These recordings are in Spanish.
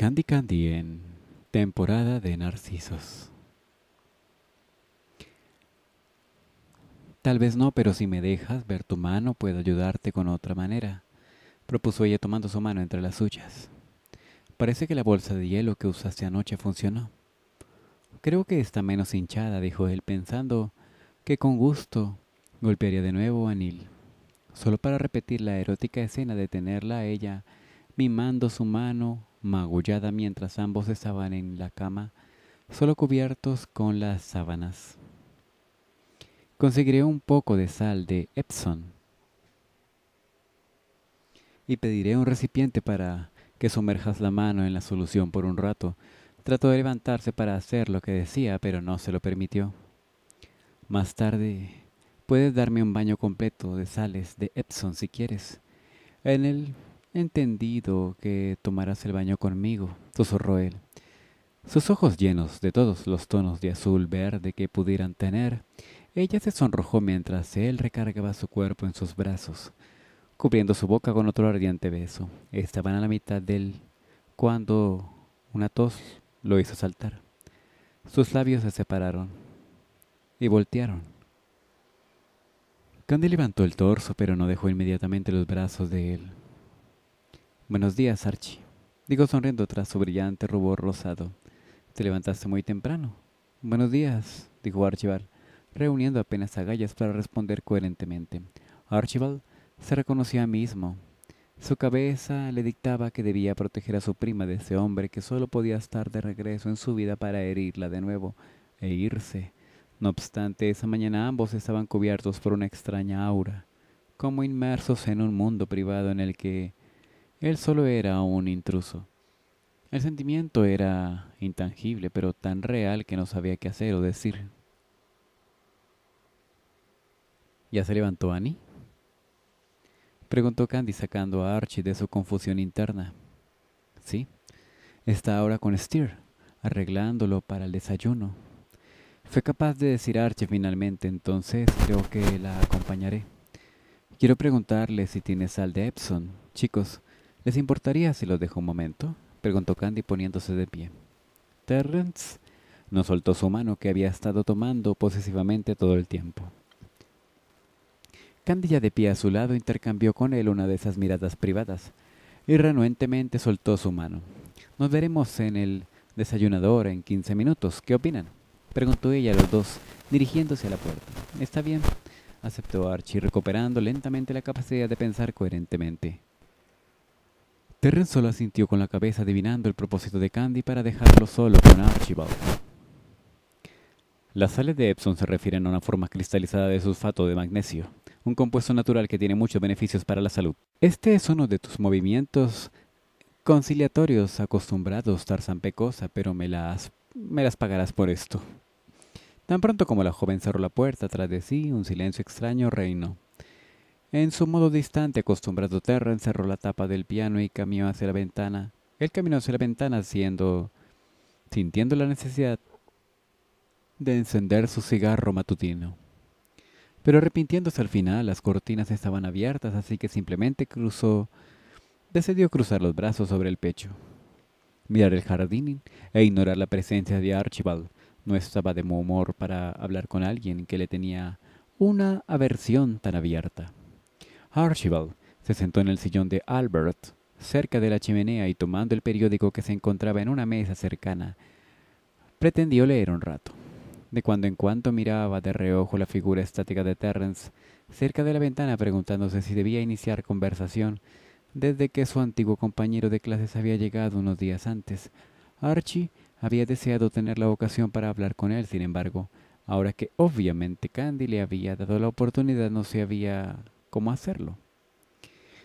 Candy Candy en temporada de narcisos. Tal vez no, pero si me dejas ver tu mano puedo ayudarte con otra manera, propuso ella tomando su mano entre las suyas. Parece que la bolsa de hielo que usaste anoche funcionó. Creo que está menos hinchada, dijo él, pensando que con gusto golpearía de nuevo a Neil, solo para repetir la erótica escena de tenerla a ella mimando su mano magullada mientras ambos estaban en la cama, solo cubiertos con las sábanas. Conseguiré un poco de sal de Epson y pediré un recipiente para que sumerjas la mano en la solución por un rato. Trató de levantarse para hacer lo que decía, pero no se lo permitió. Más tarde, puedes darme un baño completo de sales de Epson si quieres. En el entendido que tomarás el baño conmigo, susurró él. Sus ojos llenos de todos los tonos de azul verde que pudieran tener, ella se sonrojó mientras él recargaba su cuerpo en sus brazos, cubriendo su boca con otro ardiente beso. Estaban a la mitad él cuando una tos lo hizo saltar. Sus labios se separaron y voltearon. Candy levantó el torso, pero no dejó inmediatamente los brazos de él. Buenos días, Archie. —dijo sonriendo tras su brillante rubor rosado. Te levantaste muy temprano. Buenos días, dijo Archibald, reuniendo apenas agallas para responder coherentemente. Archibald se reconocía a mismo. Su cabeza le dictaba que debía proteger a su prima de ese hombre que solo podía estar de regreso en su vida para herirla de nuevo e irse. No obstante, esa mañana ambos estaban cubiertos por una extraña aura, como inmersos en un mundo privado en el que él solo era un intruso. El sentimiento era intangible, pero tan real que no sabía qué hacer o decir. ¿Ya se levantó Annie? Preguntó Candy sacando a Archie de su confusión interna. Sí, está ahora con Steer, arreglándolo para el desayuno. Fue capaz de decir Archie finalmente, entonces creo que la acompañaré. Quiero preguntarle si tiene sal de Epson. Chicos, ¿Les importaría si los dejo un momento? preguntó Candy poniéndose de pie. Terrence no soltó su mano que había estado tomando posesivamente todo el tiempo. Candy ya de pie a su lado intercambió con él una de esas miradas privadas y renuentemente soltó su mano. Nos veremos en el desayunador en quince minutos. ¿Qué opinan? Preguntó ella a los dos, dirigiéndose a la puerta. Está bien, aceptó Archie, recuperando lentamente la capacidad de pensar coherentemente. Terren solo asintió con la cabeza adivinando el propósito de Candy para dejarlo solo con Archibald. Las sales de Epson se refieren a una forma cristalizada de sulfato de magnesio, un compuesto natural que tiene muchos beneficios para la salud. Este es uno de tus movimientos conciliatorios acostumbrados, Tarzan Pecosa, pero me las, me las pagarás por esto. Tan pronto como la joven cerró la puerta tras de sí, un silencio extraño reinó. En su modo distante, acostumbrado Terra encerró la tapa del piano y caminó hacia la ventana. Él caminó hacia la ventana siendo, sintiendo la necesidad de encender su cigarro matutino. Pero arrepintiéndose al final, las cortinas estaban abiertas, así que simplemente cruzó, decidió cruzar los brazos sobre el pecho, mirar el jardín e ignorar la presencia de Archibald. No estaba de humor para hablar con alguien que le tenía una aversión tan abierta. Archibald se sentó en el sillón de Albert, cerca de la chimenea, y tomando el periódico que se encontraba en una mesa cercana, pretendió leer un rato. De cuando en cuando miraba de reojo la figura estática de Terrence cerca de la ventana preguntándose si debía iniciar conversación desde que su antiguo compañero de clases había llegado unos días antes. Archie había deseado tener la ocasión para hablar con él, sin embargo, ahora que obviamente Candy le había dado la oportunidad no se había cómo hacerlo.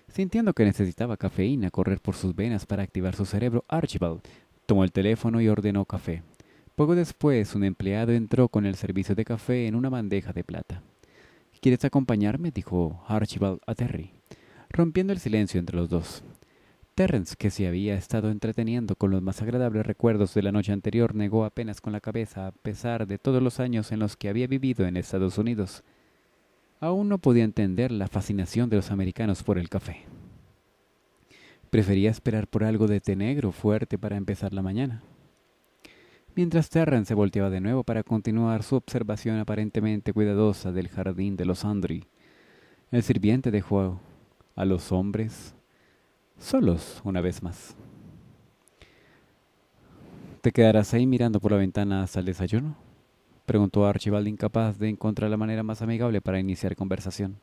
Sintiendo que necesitaba cafeína correr por sus venas para activar su cerebro, Archibald tomó el teléfono y ordenó café. Poco después, un empleado entró con el servicio de café en una bandeja de plata. ¿Quieres acompañarme? dijo Archibald a Terry, rompiendo el silencio entre los dos. Terrence, que se había estado entreteniendo con los más agradables recuerdos de la noche anterior, negó apenas con la cabeza, a pesar de todos los años en los que había vivido en Estados Unidos aún no podía entender la fascinación de los americanos por el café. Prefería esperar por algo de té negro fuerte para empezar la mañana. Mientras Terran se volteaba de nuevo para continuar su observación aparentemente cuidadosa del jardín de los Andri, el sirviente dejó a los hombres solos una vez más. ¿Te quedarás ahí mirando por la ventana hasta el desayuno? Preguntó Archibald incapaz de encontrar la manera más amigable para iniciar conversación.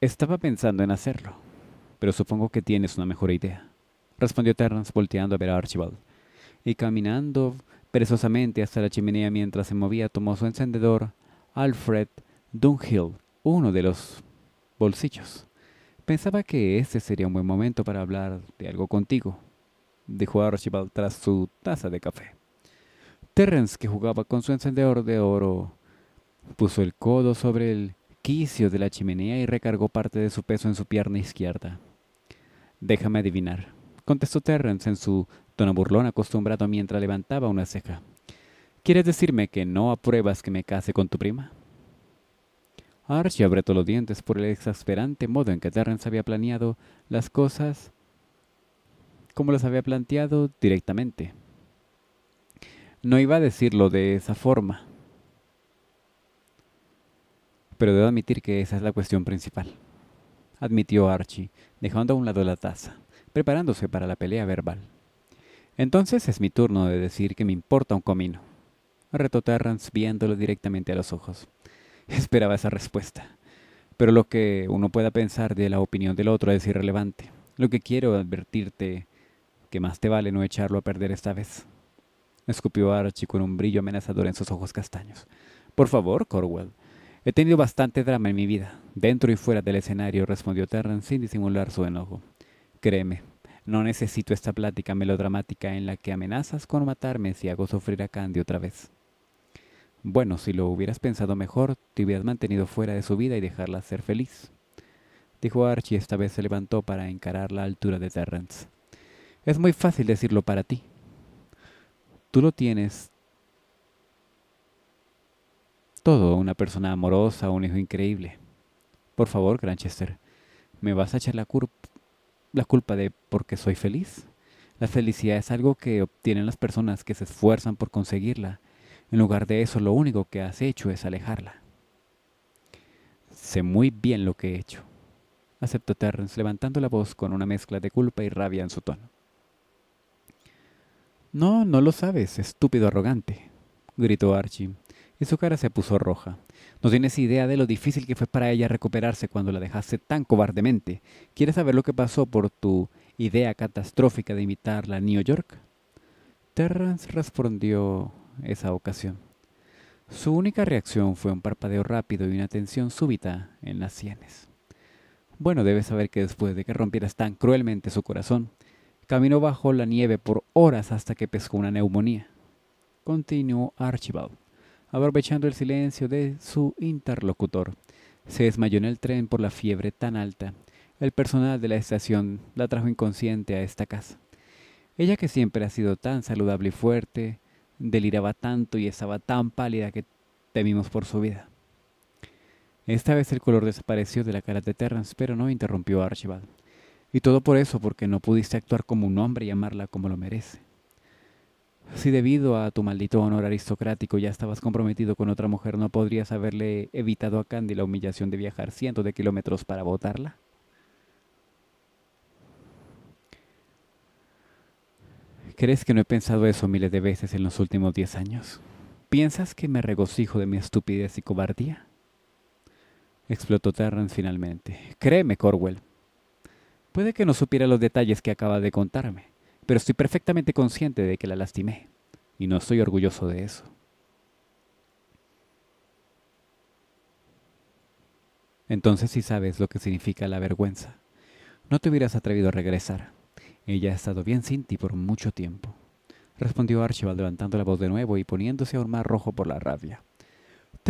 Estaba pensando en hacerlo, pero supongo que tienes una mejor idea, respondió Terrance volteando a ver a Archibald. Y caminando perezosamente hasta la chimenea mientras se movía, tomó su encendedor Alfred Dunhill, uno de los bolsillos. Pensaba que ese sería un buen momento para hablar de algo contigo, dijo Archibald tras su taza de café. Terrence, que jugaba con su encendedor de oro, puso el codo sobre el quicio de la chimenea y recargó parte de su peso en su pierna izquierda. Déjame adivinar, contestó Terrence en su tono burlón acostumbrado mientras levantaba una ceja. ¿Quieres decirme que no apruebas que me case con tu prima? Archie apretó los dientes por el exasperante modo en que Terrence había planeado las cosas como las había planteado directamente. No iba a decirlo de esa forma. Pero debo admitir que esa es la cuestión principal, admitió Archie, dejando a un lado la taza, preparándose para la pelea verbal. Entonces es mi turno de decir que me importa un comino, retó Terrance viéndolo directamente a los ojos. Esperaba esa respuesta. Pero lo que uno pueda pensar de la opinión del otro es irrelevante. Lo que quiero advertirte, que más te vale no echarlo a perder esta vez escupió Archie con un brillo amenazador en sus ojos castaños. Por favor, Corwell. He tenido bastante drama en mi vida, dentro y fuera del escenario, respondió Terrence sin disimular su enojo. Créeme, no necesito esta plática melodramática en la que amenazas con matarme si hago sufrir a Candy otra vez. Bueno, si lo hubieras pensado mejor, te hubieras mantenido fuera de su vida y dejarla ser feliz. Dijo Archie, esta vez se levantó para encarar la altura de Terrence. Es muy fácil decirlo para ti, Tú lo tienes todo, una persona amorosa, un hijo increíble. Por favor, Granchester, ¿me vas a echar la, culpa de porque soy feliz? La felicidad es algo que obtienen las personas que se esfuerzan por conseguirla. En lugar de eso, lo único que has hecho es alejarla. Sé muy bien lo que he hecho, aceptó Terrence levantando la voz con una mezcla de culpa y rabia en su tono. No, no lo sabes, estúpido arrogante, gritó Archie, y su cara se puso roja. No tienes idea de lo difícil que fue para ella recuperarse cuando la dejaste tan cobardemente. ¿Quieres saber lo que pasó por tu idea catastrófica de imitar a New York? Terrance respondió esa ocasión. Su única reacción fue un parpadeo rápido y una tensión súbita en las sienes. Bueno, debes saber que después de que rompieras tan cruelmente su corazón, Caminó bajo la nieve por horas hasta que pescó una neumonía. Continuó Archibald, aprovechando el silencio de su interlocutor. Se desmayó en el tren por la fiebre tan alta. El personal de la estación la trajo inconsciente a esta casa. Ella que siempre ha sido tan saludable y fuerte, deliraba tanto y estaba tan pálida que temimos por su vida. Esta vez el color desapareció de la cara de Terrance, pero no interrumpió a Archibald. Y todo por eso, porque no pudiste actuar como un hombre y amarla como lo merece. Si debido a tu maldito honor aristocrático ya estabas comprometido con otra mujer, ¿no podrías haberle evitado a Candy la humillación de viajar cientos de kilómetros para votarla? ¿Crees que no he pensado eso miles de veces en los últimos diez años? ¿Piensas que me regocijo de mi estupidez y cobardía? Explotó Terrence finalmente. Créeme, Corwell, Puede que no supiera los detalles que acaba de contarme, pero estoy perfectamente consciente de que la lastimé, y no estoy orgulloso de eso. Entonces si sabes lo que significa la vergüenza. No te hubieras atrevido a regresar. Ella ha estado bien sin ti por mucho tiempo, respondió Archibald levantando la voz de nuevo y poniéndose aún más rojo por la rabia.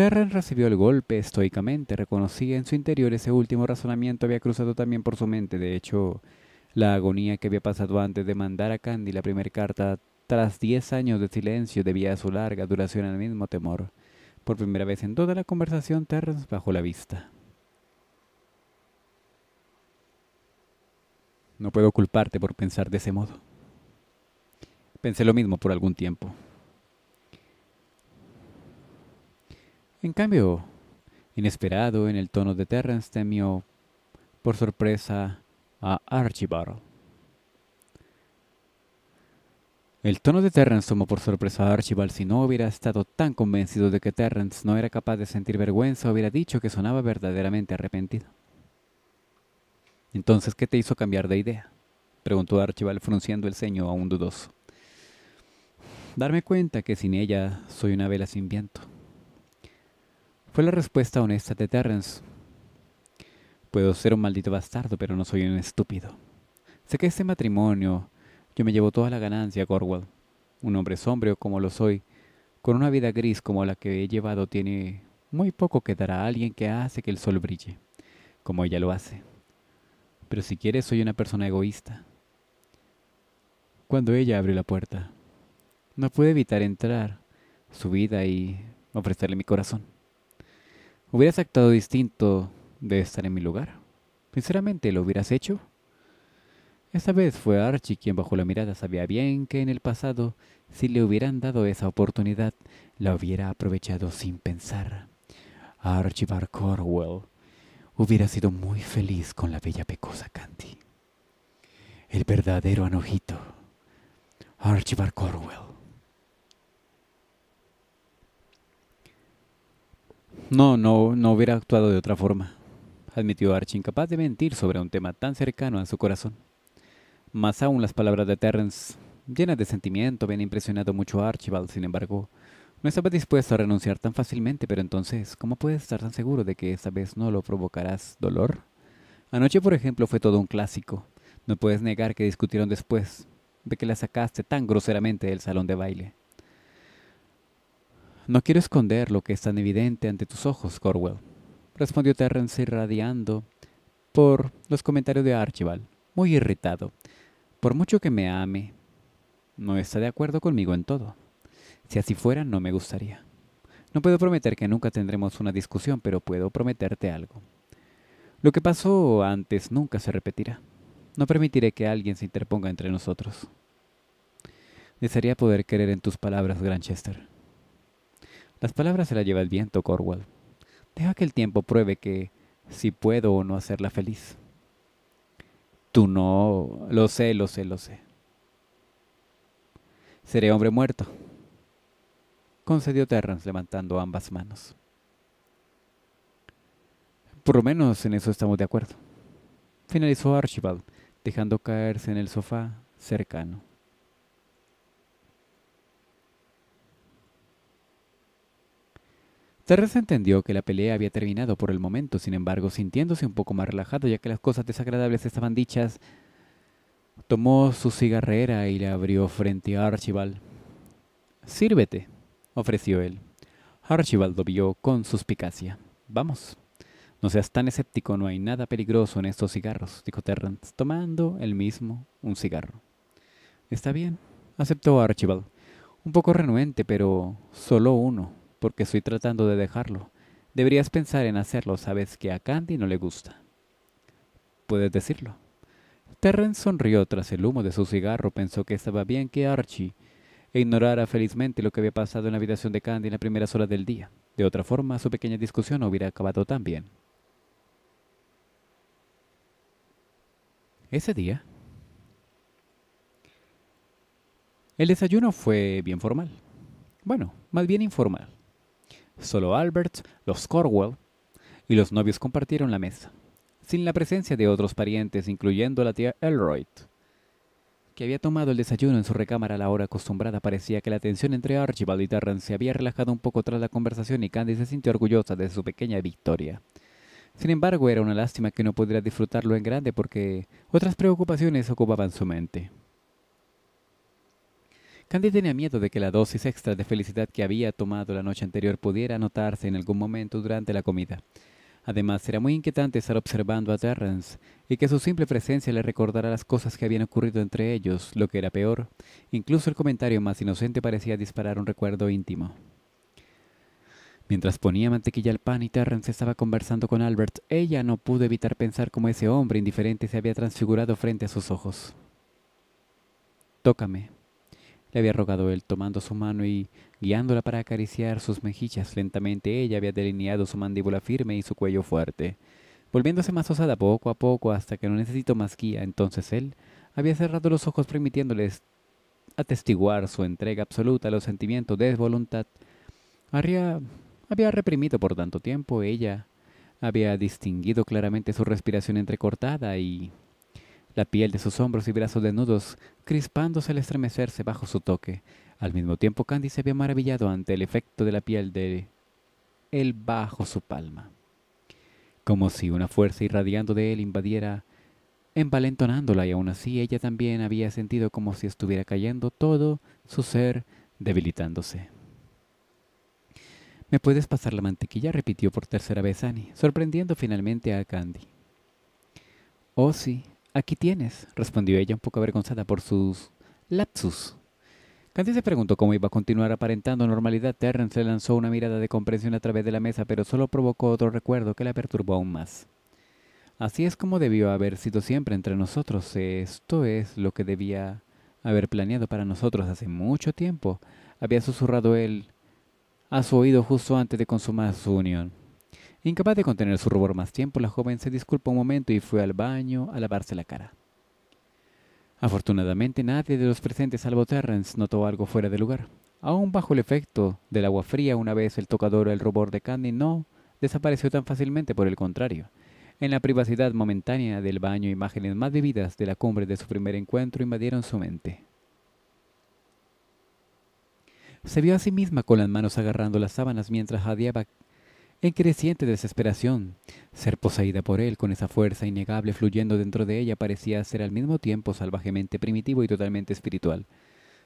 Terren recibió el golpe estoicamente, reconocía en su interior ese último razonamiento había cruzado también por su mente, de hecho, la agonía que había pasado antes de mandar a Candy la primera carta tras diez años de silencio debía a su larga duración al mismo temor. Por primera vez en toda la conversación, Terrence bajó la vista. No puedo culparte por pensar de ese modo. Pensé lo mismo por algún tiempo. En cambio, inesperado en el tono de Terrence temió por sorpresa a Archibald. El tono de Terrence tomó por sorpresa a Archibald si no hubiera estado tan convencido de que Terrence no era capaz de sentir vergüenza hubiera dicho que sonaba verdaderamente arrepentido. Entonces, ¿qué te hizo cambiar de idea? preguntó Archibald frunciendo el ceño aún dudoso. Darme cuenta que sin ella soy una vela sin viento, fue la respuesta honesta de Terrence. Puedo ser un maldito bastardo, pero no soy un estúpido. Sé que este matrimonio yo me llevo toda la ganancia, Gorwell. Un hombre sombrio como lo soy, con una vida gris como la que he llevado, tiene muy poco que dar a alguien que hace que el sol brille, como ella lo hace. Pero si quieres, soy una persona egoísta. Cuando ella abrió la puerta, no pude evitar entrar, su vida y ofrecerle mi corazón. ¿Hubieras actuado distinto de estar en mi lugar? Sinceramente, ¿lo hubieras hecho? Esta vez fue Archie quien bajo la mirada sabía bien que en el pasado, si le hubieran dado esa oportunidad, la hubiera aprovechado sin pensar. Archibald Corwell hubiera sido muy feliz con la bella pecosa Candy. El verdadero anojito. Archibald Corwell. No, no, no hubiera actuado de otra forma, admitió Archie, incapaz de mentir sobre un tema tan cercano a su corazón. Más aún las palabras de Terrence, llenas de sentimiento, habían impresionado mucho a Archibald, sin embargo, no estaba dispuesto a renunciar tan fácilmente, pero entonces, ¿cómo puedes estar tan seguro de que esta vez no lo provocarás dolor? Anoche, por ejemplo, fue todo un clásico. No puedes negar que discutieron después de que la sacaste tan groseramente del salón de baile. No quiero esconder lo que es tan evidente ante tus ojos, Corwell, respondió Terrence irradiando por los comentarios de Archibald, muy irritado. Por mucho que me ame, no está de acuerdo conmigo en todo. Si así fuera, no me gustaría. No puedo prometer que nunca tendremos una discusión, pero puedo prometerte algo. Lo que pasó antes nunca se repetirá. No permitiré que alguien se interponga entre nosotros. Desearía poder creer en tus palabras, Granchester. Las palabras se las lleva el viento, Corwell. Deja que el tiempo pruebe que si puedo o no hacerla feliz. Tú no... Lo sé, lo sé, lo sé. Seré hombre muerto. Concedió Terrence levantando ambas manos. Por lo menos en eso estamos de acuerdo. Finalizó Archibald, dejando caerse en el sofá cercano. Terrence entendió que la pelea había terminado por el momento, sin embargo, sintiéndose un poco más relajado ya que las cosas desagradables estaban dichas, tomó su cigarrera y la abrió frente a Archibald. Sírvete, ofreció él. Archibald lo vio con suspicacia. Vamos. No seas tan escéptico, no hay nada peligroso en estos cigarros, dijo Terrence, tomando él mismo un cigarro. Está bien, aceptó Archibald, un poco renuente, pero solo uno porque estoy tratando de dejarlo. Deberías pensar en hacerlo, sabes que a Candy no le gusta. Puedes decirlo. Terrence sonrió tras el humo de su cigarro, pensó que estaba bien que Archie ignorara felizmente lo que había pasado en la habitación de Candy en las primeras horas del día. De otra forma, su pequeña discusión no hubiera acabado tan bien. Ese día, el desayuno fue bien formal. Bueno, más bien informal. Solo Albert, los Corwell y los novios compartieron la mesa, sin la presencia de otros parientes, incluyendo la tía Elroyd, que había tomado el desayuno en su recámara a la hora acostumbrada. Parecía que la tensión entre Archibald y Darren se había relajado un poco tras la conversación y Candy se sintió orgullosa de su pequeña victoria. Sin embargo, era una lástima que no pudiera disfrutarlo en grande porque otras preocupaciones ocupaban su mente. Candy tenía miedo de que la dosis extra de felicidad que había tomado la noche anterior pudiera notarse en algún momento durante la comida. Además, era muy inquietante estar observando a Terrence y que su simple presencia le recordara las cosas que habían ocurrido entre ellos, lo que era peor. Incluso el comentario más inocente parecía disparar un recuerdo íntimo. Mientras ponía mantequilla al pan y Terrence estaba conversando con Albert, ella no pudo evitar pensar cómo ese hombre indiferente se había transfigurado frente a sus ojos. Tócame, le había rogado él, tomando su mano y guiándola para acariciar sus mejillas lentamente. Ella había delineado su mandíbula firme y su cuello fuerte, volviéndose más osada poco a poco hasta que no necesitó más guía. Entonces él había cerrado los ojos permitiéndoles atestiguar su entrega absoluta a los sentimientos de voluntad. Había, había reprimido por tanto tiempo ella. Había distinguido claramente su respiración entrecortada y la piel de sus hombros y brazos desnudos crispándose al estremecerse bajo su toque. Al mismo tiempo, Candy se había maravillado ante el efecto de la piel de él bajo su palma, como si una fuerza irradiando de él invadiera, envalentonándola, y aún así ella también había sentido como si estuviera cayendo todo su ser, debilitándose. ¿Me puedes pasar la mantequilla? repitió por tercera vez Annie, sorprendiendo finalmente a Candy. Oh sí, Aquí tienes, respondió ella un poco avergonzada por sus lapsus. Candy se preguntó cómo iba a continuar aparentando normalidad. Terrence le lanzó una mirada de comprensión a través de la mesa, pero solo provocó otro recuerdo que la perturbó aún más. Así es como debió haber sido siempre entre nosotros. Esto es lo que debía haber planeado para nosotros hace mucho tiempo. Había susurrado él a su oído justo antes de consumar su unión. Incapaz de contener su rubor más tiempo, la joven se disculpó un momento y fue al baño a lavarse la cara. Afortunadamente nadie de los presentes salvo Terrence notó algo fuera de lugar. Aún bajo el efecto del agua fría, una vez el tocador el rubor de Candy no desapareció tan fácilmente, por el contrario. En la privacidad momentánea del baño, imágenes más vividas de la cumbre de su primer encuentro invadieron su mente. Se vio a sí misma con las manos agarrando las sábanas mientras jadeaba en creciente desesperación. Ser poseída por él con esa fuerza innegable fluyendo dentro de ella parecía ser al mismo tiempo salvajemente primitivo y totalmente espiritual.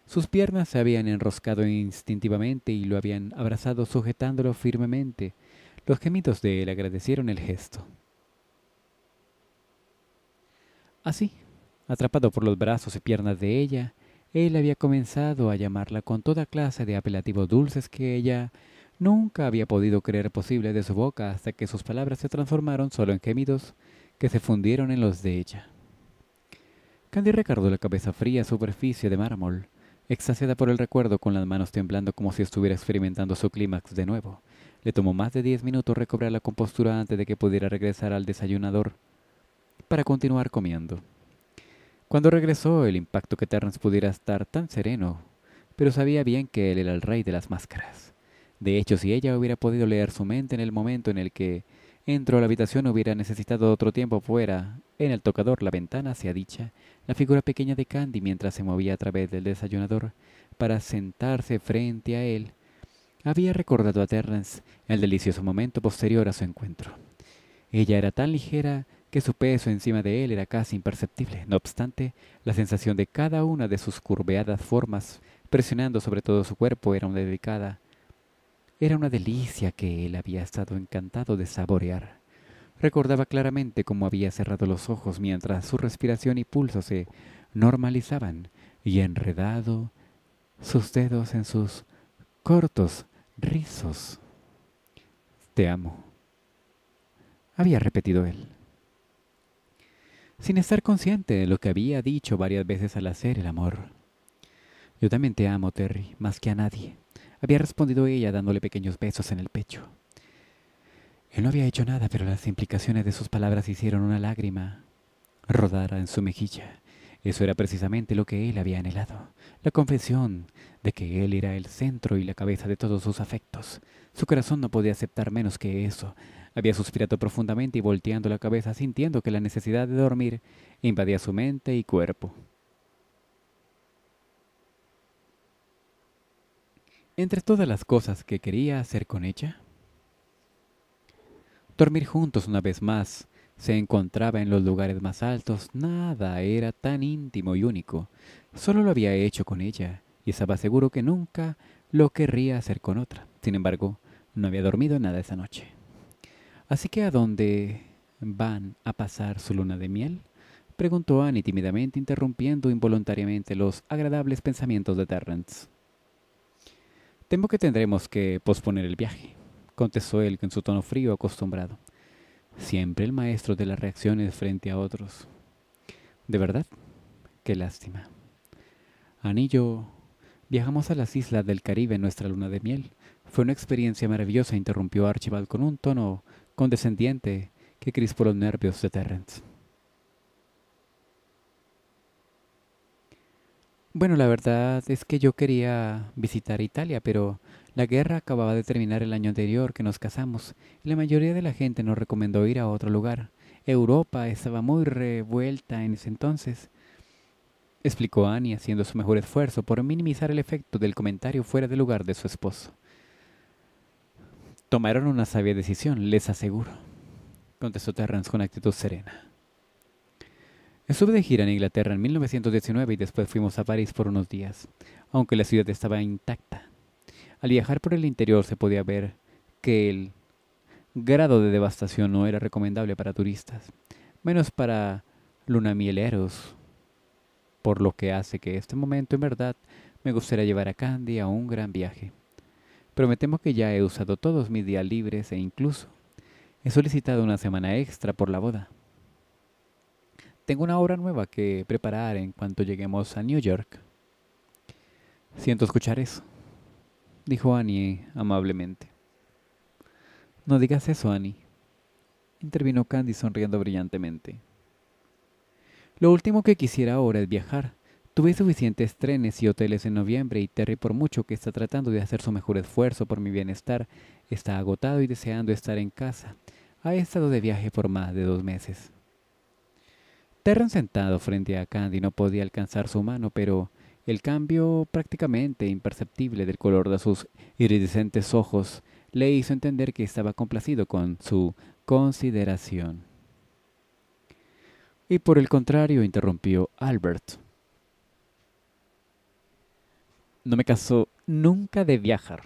Sus piernas se habían enroscado instintivamente y lo habían abrazado sujetándolo firmemente. Los gemidos de él agradecieron el gesto. Así, atrapado por los brazos y piernas de ella, él había comenzado a llamarla con toda clase de apelativos dulces que ella Nunca había podido creer posible de su boca hasta que sus palabras se transformaron solo en gemidos que se fundieron en los de ella. Candy recargó la cabeza fría a superficie de mármol, extasiada por el recuerdo con las manos temblando como si estuviera experimentando su clímax de nuevo. Le tomó más de diez minutos recobrar la compostura antes de que pudiera regresar al desayunador para continuar comiendo. Cuando regresó, el impacto que Terrence pudiera estar tan sereno, pero sabía bien que él era el rey de las máscaras. De hecho, si ella hubiera podido leer su mente en el momento en el que entró a la habitación, hubiera necesitado otro tiempo fuera. En el tocador, la ventana sea dicha, la figura pequeña de Candy mientras se movía a través del desayunador para sentarse frente a él, había recordado a Terrence el delicioso momento posterior a su encuentro. Ella era tan ligera que su peso encima de él era casi imperceptible. No obstante, la sensación de cada una de sus curveadas formas presionando sobre todo su cuerpo era una dedicada... Era una delicia que él había estado encantado de saborear. Recordaba claramente cómo había cerrado los ojos mientras su respiración y pulso se normalizaban y enredado sus dedos en sus cortos rizos. Te amo, había repetido él. Sin estar consciente de lo que había dicho varias veces al hacer el amor. Yo también te amo, Terry, más que a nadie había respondido ella dándole pequeños besos en el pecho. Él no había hecho nada, pero las implicaciones de sus palabras hicieron una lágrima rodar en su mejilla. Eso era precisamente lo que él había anhelado, la confesión de que él era el centro y la cabeza de todos sus afectos. Su corazón no podía aceptar menos que eso. Había suspirado profundamente y volteando la cabeza, sintiendo que la necesidad de dormir invadía su mente y cuerpo. Entre todas las cosas que quería hacer con ella, dormir juntos una vez más, se encontraba en los lugares más altos, nada era tan íntimo y único. Solo lo había hecho con ella y estaba seguro que nunca lo querría hacer con otra. Sin embargo, no había dormido nada esa noche. Así que a dónde van a pasar su luna de miel? preguntó Annie tímidamente, interrumpiendo involuntariamente los agradables pensamientos de Terrence. Temo que tendremos que posponer el viaje, contestó él con su tono frío acostumbrado. Siempre el maestro de las reacciones frente a otros. De verdad, qué lástima. Anillo, viajamos a las islas del Caribe en nuestra luna de miel. Fue una experiencia maravillosa, interrumpió Archibald con un tono condescendiente que crispó los nervios de Terrence. Bueno, la verdad es que yo quería visitar Italia, pero la guerra acababa de terminar el año anterior que nos casamos y la mayoría de la gente nos recomendó ir a otro lugar. Europa estaba muy revuelta en ese entonces, explicó Annie haciendo su mejor esfuerzo por minimizar el efecto del comentario fuera del lugar de su esposo. Tomaron una sabia decisión, les aseguro, contestó Terrance con actitud serena. Estuve de gira en Inglaterra en 1919 y después fuimos a París por unos días, aunque la ciudad estaba intacta. Al viajar por el interior se podía ver que el grado de devastación no era recomendable para turistas, menos para lunamieleros, por lo que hace que este momento en verdad me gustaría llevar a Candy a un gran viaje. Prometemos que ya he usado todos mis días libres e incluso he solicitado una semana extra por la boda. Tengo una obra nueva que preparar en cuanto lleguemos a New York. Siento escuchar eso, dijo Annie amablemente. No digas eso, Annie, intervino Candy sonriendo brillantemente. Lo último que quisiera ahora es viajar. Tuve suficientes trenes y hoteles en noviembre y Terry, por mucho que está tratando de hacer su mejor esfuerzo por mi bienestar, está agotado y deseando estar en casa. Ha estado de viaje por más de dos meses. Terran sentado frente a Candy no podía alcanzar su mano, pero el cambio prácticamente imperceptible del color de sus iridescentes ojos le hizo entender que estaba complacido con su consideración. Y por el contrario, interrumpió Albert. No me casó nunca de viajar.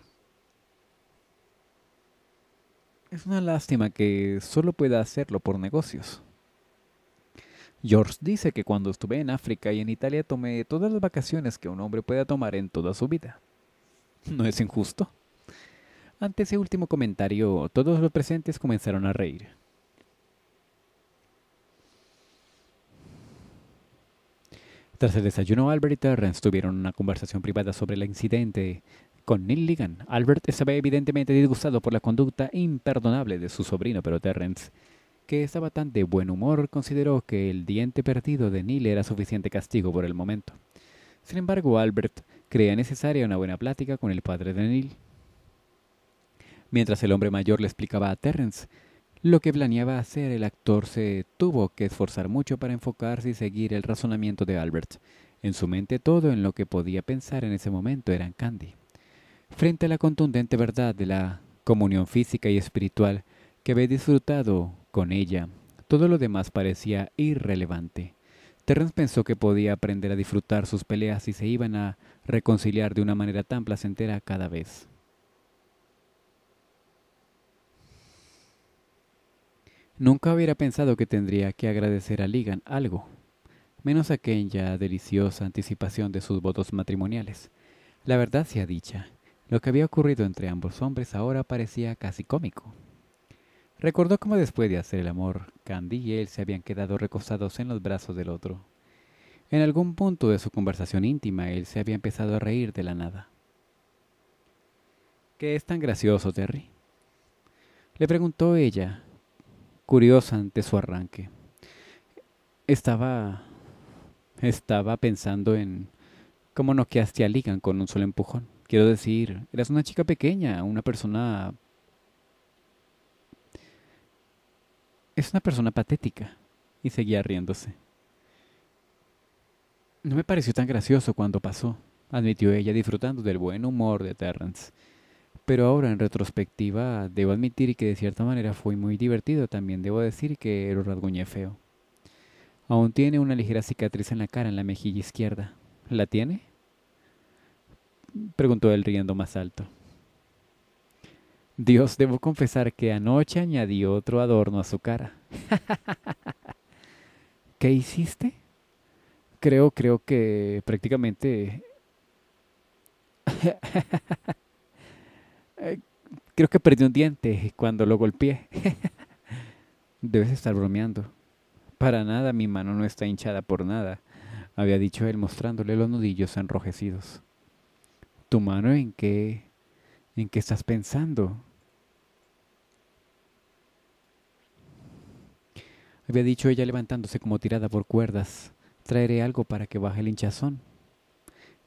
Es una lástima que solo pueda hacerlo por negocios. George dice que cuando estuve en África y en Italia tomé todas las vacaciones que un hombre pueda tomar en toda su vida. ¿No es injusto? Ante ese último comentario, todos los presentes comenzaron a reír. Tras el desayuno, Albert y Terrence tuvieron una conversación privada sobre el incidente con Neil Ligan. Albert estaba evidentemente disgustado por la conducta imperdonable de su sobrino, pero Terrence que estaba tan de buen humor, consideró que el diente perdido de Neil era suficiente castigo por el momento. Sin embargo, Albert creía necesaria una buena plática con el padre de Neil. Mientras el hombre mayor le explicaba a Terrence lo que planeaba hacer, el actor se tuvo que esforzar mucho para enfocarse y seguir el razonamiento de Albert. En su mente todo en lo que podía pensar en ese momento era Candy. Frente a la contundente verdad de la comunión física y espiritual, que había disfrutado con ella. Todo lo demás parecía irrelevante. Terrence pensó que podía aprender a disfrutar sus peleas y se iban a reconciliar de una manera tan placentera cada vez. Nunca hubiera pensado que tendría que agradecer a Ligan algo, menos aquella deliciosa anticipación de sus votos matrimoniales. La verdad sea dicha, lo que había ocurrido entre ambos hombres ahora parecía casi cómico. Recordó cómo después de hacer el amor, Candy y él se habían quedado recostados en los brazos del otro. En algún punto de su conversación íntima, él se había empezado a reír de la nada. ¿Qué es tan gracioso, Terry? Le preguntó ella, curiosa ante su arranque. Estaba... Estaba pensando en cómo no noqueaste a Ligan con un solo empujón. Quiero decir, eras una chica pequeña, una persona Es una persona patética. Y seguía riéndose. No me pareció tan gracioso cuando pasó, admitió ella disfrutando del buen humor de Terrence. Pero ahora, en retrospectiva, debo admitir que de cierta manera fue muy divertido. También debo decir que era rasguñé feo. Aún tiene una ligera cicatriz en la cara, en la mejilla izquierda. ¿La tiene? Preguntó él riendo más alto. Dios, debo confesar que anoche añadió otro adorno a su cara. ¿Qué hiciste? Creo, creo que prácticamente... creo que perdí un diente cuando lo golpeé. Debes estar bromeando. Para nada, mi mano no está hinchada por nada, había dicho él mostrándole los nudillos enrojecidos. ¿Tu mano en qué? ¿En qué estás pensando? Había dicho ella levantándose como tirada por cuerdas. Traeré algo para que baje el hinchazón.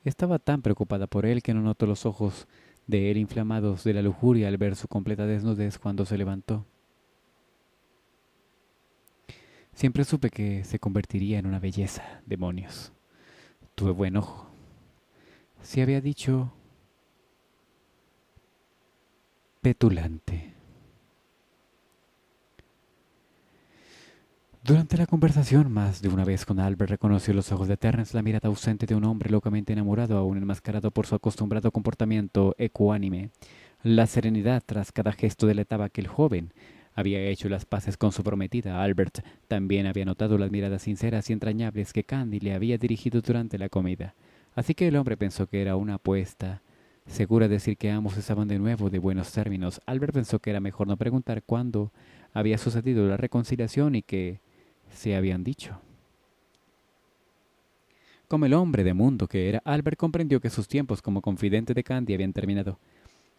Estaba tan preocupada por él que no notó los ojos de él inflamados de la lujuria al ver su completa desnudez cuando se levantó. Siempre supe que se convertiría en una belleza, demonios. Tuve buen ojo. Se había dicho petulante. Durante la conversación, más de una vez con Albert reconoció los ojos de Terrence la mirada ausente de un hombre locamente enamorado, aún enmascarado por su acostumbrado comportamiento ecuánime. La serenidad tras cada gesto deletaba que el joven había hecho las paces con su prometida. Albert también había notado las miradas sinceras y entrañables que Candy le había dirigido durante la comida. Así que el hombre pensó que era una apuesta. Segura decir que ambos estaban de nuevo de buenos términos, Albert pensó que era mejor no preguntar cuándo había sucedido la reconciliación y que se habían dicho. Como el hombre de mundo que era, Albert comprendió que sus tiempos como confidente de Candy habían terminado.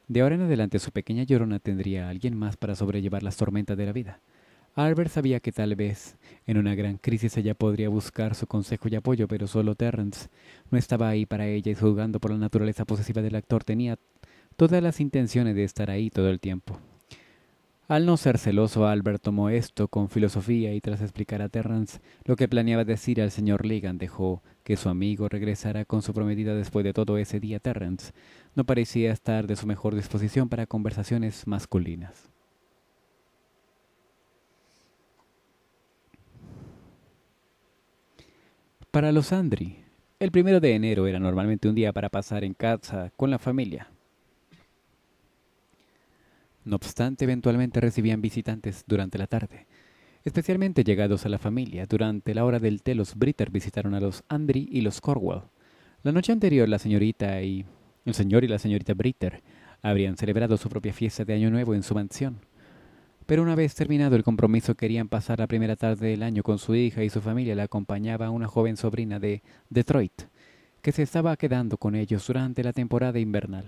De ahora en adelante su pequeña llorona tendría a alguien más para sobrellevar las tormentas de la vida. Albert sabía que tal vez en una gran crisis ella podría buscar su consejo y apoyo, pero solo Terrence no estaba ahí para ella y juzgando por la naturaleza posesiva del actor tenía todas las intenciones de estar ahí todo el tiempo. Al no ser celoso, Albert tomó esto con filosofía y tras explicar a Terrance lo que planeaba decir al señor Legan dejó que su amigo regresara con su prometida después de todo ese día. Terrance no parecía estar de su mejor disposición para conversaciones masculinas. Para los Andri, el primero de enero era normalmente un día para pasar en casa con la familia, no obstante, eventualmente recibían visitantes durante la tarde, especialmente llegados a la familia. Durante la hora del té, los Britter visitaron a los Andry y los Corwell. La noche anterior, la señorita y el señor y la señorita Britter habrían celebrado su propia fiesta de Año Nuevo en su mansión. Pero una vez terminado el compromiso, querían pasar la primera tarde del año con su hija y su familia. La acompañaba una joven sobrina de Detroit, que se estaba quedando con ellos durante la temporada invernal.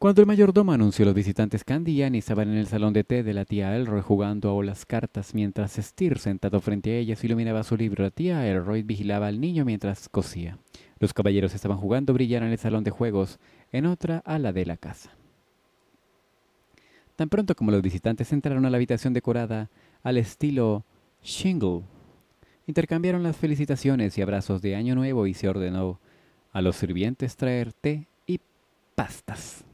Cuando el mayordomo anunció a los visitantes Candy y Annie estaban en el salón de té de la tía Elroy jugando a las cartas mientras Steer, sentado frente a ellas, iluminaba su libro, la tía Elroy vigilaba al niño mientras cosía. Los caballeros estaban jugando brillar en el salón de juegos, en otra ala de la casa. Tan pronto como los visitantes entraron a la habitación decorada al estilo shingle, intercambiaron las felicitaciones y abrazos de Año Nuevo y se ordenó a los sirvientes traer té y pastas.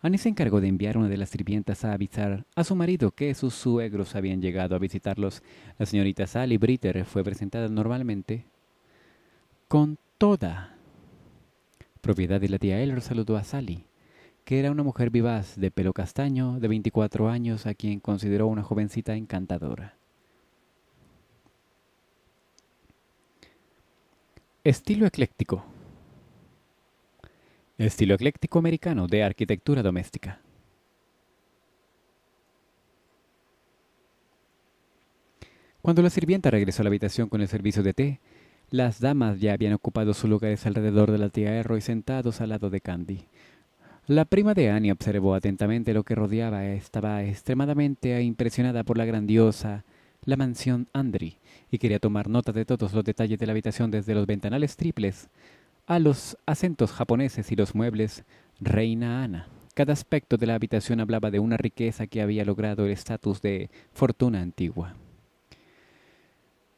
Annie se encargó de enviar una de las sirvientas a avisar a su marido que sus suegros habían llegado a visitarlos. La señorita Sally Britter fue presentada normalmente con toda propiedad de la tía Eller saludó a Sally, que era una mujer vivaz de pelo castaño de 24 años a quien consideró una jovencita encantadora. Estilo ecléctico. Estilo ecléctico americano de arquitectura doméstica. Cuando la sirvienta regresó a la habitación con el servicio de té, las damas ya habían ocupado sus lugares alrededor de la tía y sentados al lado de Candy. La prima de Annie observó atentamente lo que rodeaba. Estaba extremadamente impresionada por la grandiosa, la mansión Andri y quería tomar nota de todos los detalles de la habitación desde los ventanales triples a los acentos japoneses y los muebles, reina Ana. Cada aspecto de la habitación hablaba de una riqueza que había logrado el estatus de fortuna antigua.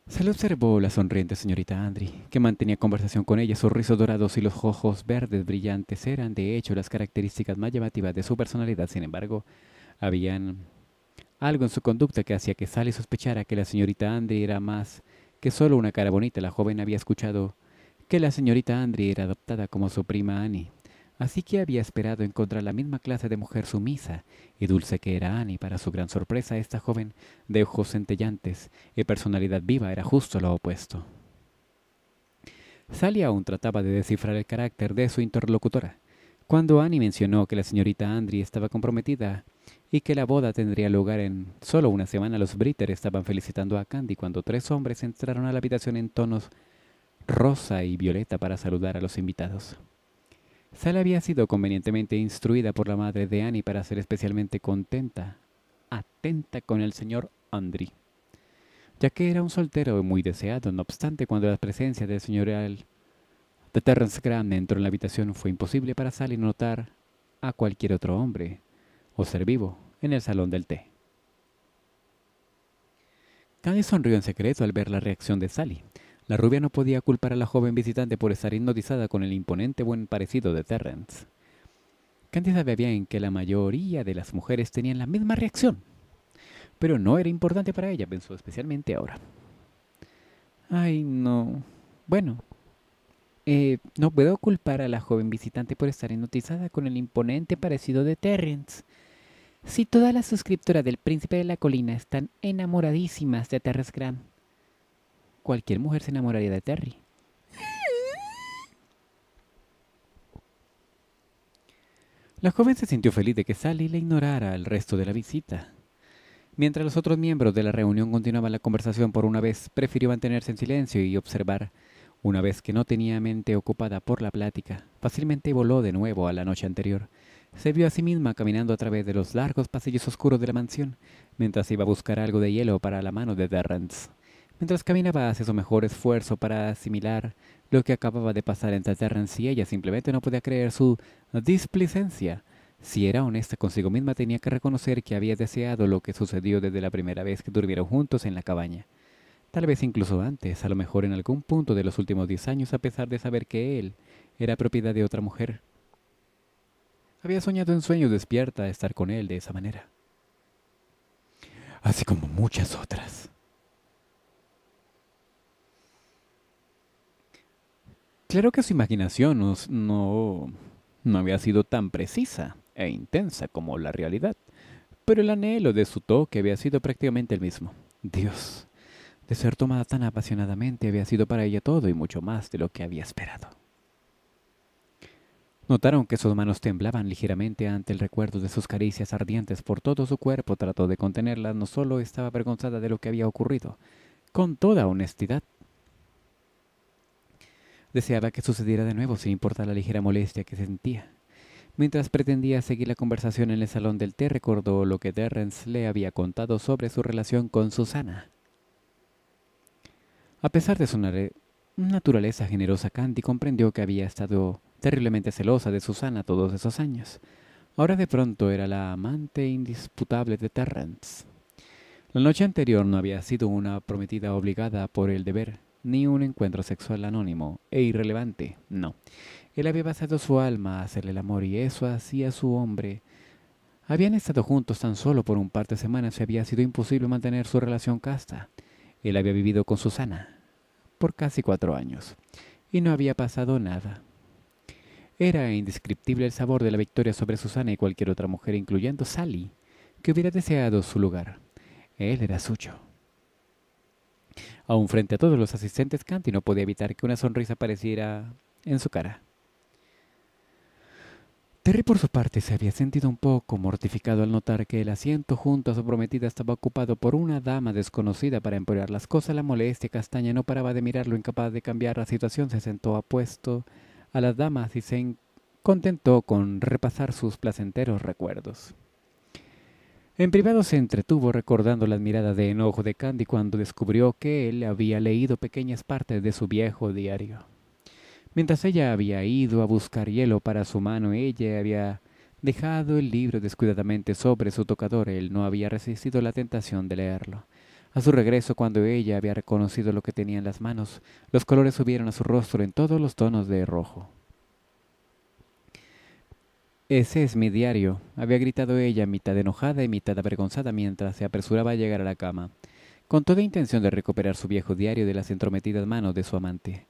Se le observó la sonriente señorita Andri, que mantenía conversación con ella. Sus rizos dorados y los ojos verdes brillantes eran, de hecho, las características más llamativas de su personalidad. Sin embargo, había algo en su conducta que hacía que Sally sospechara que la señorita Andri era más que solo una cara bonita. La joven había escuchado que la señorita Andri era adoptada como su prima Annie, así que había esperado encontrar la misma clase de mujer sumisa y dulce que era Annie. Para su gran sorpresa, esta joven de ojos centellantes y personalidad viva era justo lo opuesto. Sally aún trataba de descifrar el carácter de su interlocutora, cuando Annie mencionó que la señorita Andri estaba comprometida y que la boda tendría lugar en solo una semana, los Britter estaban felicitando a Candy cuando tres hombres entraron a la habitación en tonos rosa y violeta para saludar a los invitados. Sally había sido convenientemente instruida por la madre de Annie para ser especialmente contenta, atenta con el señor Andri, ya que era un soltero muy deseado, no obstante cuando la presencia del señor Al de Terrence Graham entró en la habitación fue imposible para Sally notar a cualquier otro hombre o ser vivo en el salón del té. Candy sonrió en secreto al ver la reacción de Sally. La rubia no podía culpar a la joven visitante por estar hipnotizada con el imponente buen parecido de Terrence. Candida sabía bien que la mayoría de las mujeres tenían la misma reacción, pero no era importante para ella, pensó especialmente ahora. Ay, no. Bueno, eh, no puedo culpar a la joven visitante por estar hipnotizada con el imponente parecido de Terrence. Si todas las suscriptoras del Príncipe de la Colina están enamoradísimas de Terrence Grant cualquier mujer se enamoraría de Terry. La joven se sintió feliz de que Sally le ignorara el resto de la visita. Mientras los otros miembros de la reunión continuaban la conversación por una vez, prefirió mantenerse en silencio y observar. Una vez que no tenía mente ocupada por la plática, fácilmente voló de nuevo a la noche anterior. Se vio a sí misma caminando a través de los largos pasillos oscuros de la mansión, mientras iba a buscar algo de hielo para la mano de Derrance. Mientras caminaba hacia su mejor esfuerzo para asimilar lo que acababa de pasar en Terrence y ella simplemente no podía creer su displicencia. Si era honesta consigo misma, tenía que reconocer que había deseado lo que sucedió desde la primera vez que durmieron juntos en la cabaña. Tal vez incluso antes, a lo mejor en algún punto de los últimos diez años, a pesar de saber que él era propiedad de otra mujer. Había soñado en sueños despierta estar con él de esa manera. Así como muchas otras. Claro que su imaginación no, no, había sido tan precisa e intensa como la realidad, pero el anhelo de su toque había sido prácticamente el mismo. Dios, de ser tomada tan apasionadamente había sido para ella todo y mucho más de lo que había esperado. Notaron que sus manos temblaban ligeramente ante el recuerdo de sus caricias ardientes por todo su cuerpo. Trató de contenerlas, no solo estaba avergonzada de lo que había ocurrido, con toda honestidad Deseaba que sucediera de nuevo sin importar la ligera molestia que sentía. Mientras pretendía seguir la conversación en el salón del té, recordó lo que Terrence le había contado sobre su relación con Susana. A pesar de su naturaleza generosa, Candy comprendió que había estado terriblemente celosa de Susana todos esos años. Ahora de pronto era la amante indisputable de Terrence. La noche anterior no había sido una prometida obligada por el deber, ni un encuentro sexual anónimo e irrelevante, no. Él había pasado su alma a hacerle el amor y eso hacía su hombre. Habían estado juntos tan solo por un par de semanas y había sido imposible mantener su relación casta. Él había vivido con Susana por casi cuatro años y no había pasado nada. Era indescriptible el sabor de la victoria sobre Susana y cualquier otra mujer, incluyendo Sally, que hubiera deseado su lugar. Él era suyo. Aún frente a todos los asistentes, Canty no podía evitar que una sonrisa apareciera en su cara. Terry, por su parte, se había sentido un poco mortificado al notar que el asiento junto a su prometida estaba ocupado por una dama desconocida para empeorar las cosas. La molestia castaña no paraba de mirarlo, incapaz de cambiar la situación. Se sentó apuesto a las damas y se contentó con repasar sus placenteros recuerdos. En privado se entretuvo recordando la mirada de enojo de Candy cuando descubrió que él había leído pequeñas partes de su viejo diario. Mientras ella había ido a buscar hielo para su mano, ella había dejado el libro descuidadamente sobre su tocador. Él no había resistido la tentación de leerlo. A su regreso, cuando ella había reconocido lo que tenía en las manos, los colores subieron a su rostro en todos los tonos de rojo. Ese es mi diario, había gritado ella, mitad enojada y mitad avergonzada mientras se apresuraba a llegar a la cama, con toda intención de recuperar su viejo diario de las entrometidas manos de su amante.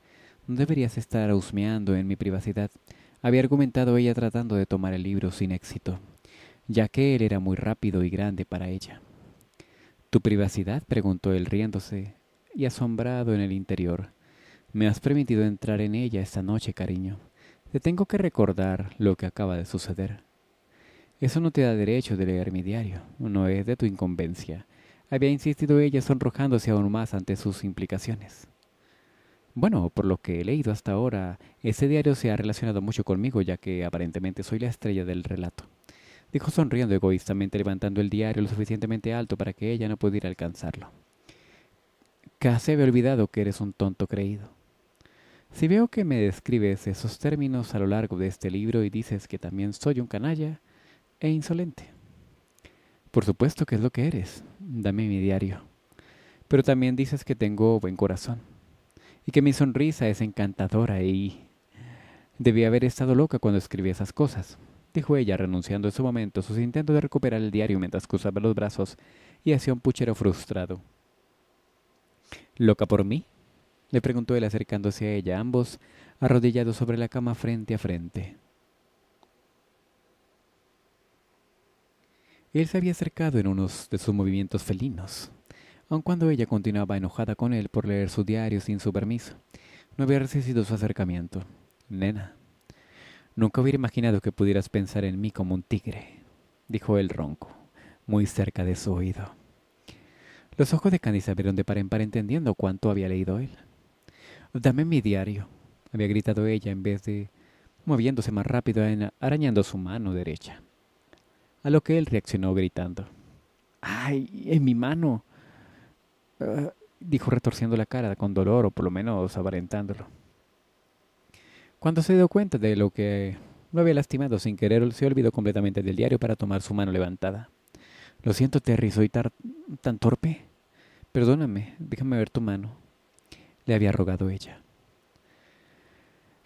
No deberías estar husmeando en mi privacidad, había argumentado ella tratando de tomar el libro sin éxito, ya que él era muy rápido y grande para ella. ¿Tu privacidad? preguntó él riéndose y asombrado en el interior. Me has permitido entrar en ella esta noche, cariño. Te tengo que recordar lo que acaba de suceder. Eso no te da derecho de leer mi diario, no es de tu incumbencia. Había insistido ella sonrojándose aún más ante sus implicaciones. Bueno, por lo que he leído hasta ahora, ese diario se ha relacionado mucho conmigo, ya que aparentemente soy la estrella del relato. Dijo sonriendo egoístamente, levantando el diario lo suficientemente alto para que ella no pudiera alcanzarlo. Casi había olvidado que eres un tonto creído. Si veo que me describes esos términos a lo largo de este libro y dices que también soy un canalla e insolente. Por supuesto que es lo que eres, dame mi diario. Pero también dices que tengo buen corazón y que mi sonrisa es encantadora y... Debí haber estado loca cuando escribí esas cosas, dijo ella, renunciando en su momento a sus intentos de recuperar el diario mientras cruzaba los brazos y hacía un puchero frustrado. ¿Loca por mí? le preguntó él acercándose a ella, ambos arrodillados sobre la cama frente a frente. Él se había acercado en uno de sus movimientos felinos, aun cuando ella continuaba enojada con él por leer su diario sin su permiso. No había resistido su acercamiento. Nena, nunca hubiera imaginado que pudieras pensar en mí como un tigre, dijo él ronco, muy cerca de su oído. Los ojos de Candy se de par en par entendiendo cuánto había leído él. Dame mi diario, había gritado ella en vez de moviéndose más rápido arañando su mano derecha. A lo que él reaccionó gritando. ¡Ay, en mi mano! Ah, dijo retorciendo la cara con dolor o por lo menos aparentándolo. Cuando se dio cuenta de lo que lo había lastimado sin querer, se olvidó completamente del diario para tomar su mano levantada. Lo siento, Terry, soy tan torpe. Perdóname, déjame ver tu mano le había rogado ella.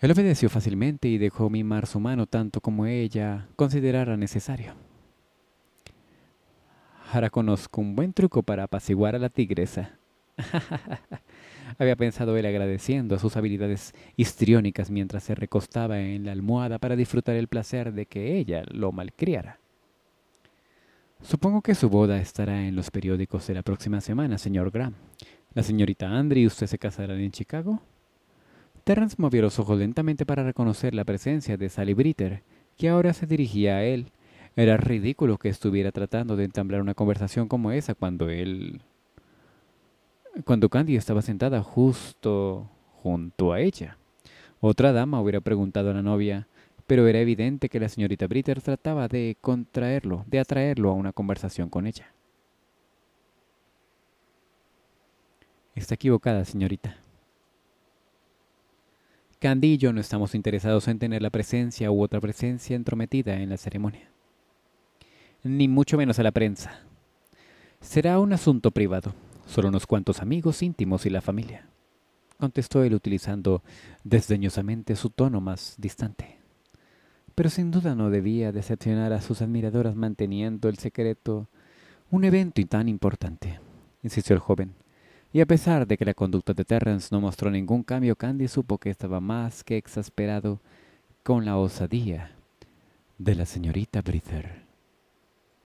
Él obedeció fácilmente y dejó mimar su mano tanto como ella considerara necesario. Ahora conozco un buen truco para apaciguar a la tigresa. había pensado él agradeciendo a sus habilidades histriónicas mientras se recostaba en la almohada para disfrutar el placer de que ella lo malcriara. Supongo que su boda estará en los periódicos de la próxima semana, señor Graham, la señorita y ¿usted se casarán en Chicago? Terrence movió los ojos lentamente para reconocer la presencia de Sally Britter, que ahora se dirigía a él. Era ridículo que estuviera tratando de entablar una conversación como esa cuando él... cuando Candy estaba sentada justo junto a ella. Otra dama hubiera preguntado a la novia, pero era evidente que la señorita Britter trataba de contraerlo, de atraerlo a una conversación con ella. Está equivocada, señorita. —Candillo, no estamos interesados en tener la presencia u otra presencia entrometida en la ceremonia. Ni mucho menos a la prensa. Será un asunto privado, solo unos cuantos amigos íntimos y la familia, contestó él utilizando desdeñosamente su tono más distante. Pero sin duda no debía decepcionar a sus admiradoras manteniendo el secreto. Un evento y tan importante, insistió el joven, y a pesar de que la conducta de Terrence no mostró ningún cambio, Candy supo que estaba más que exasperado con la osadía de la señorita Brither.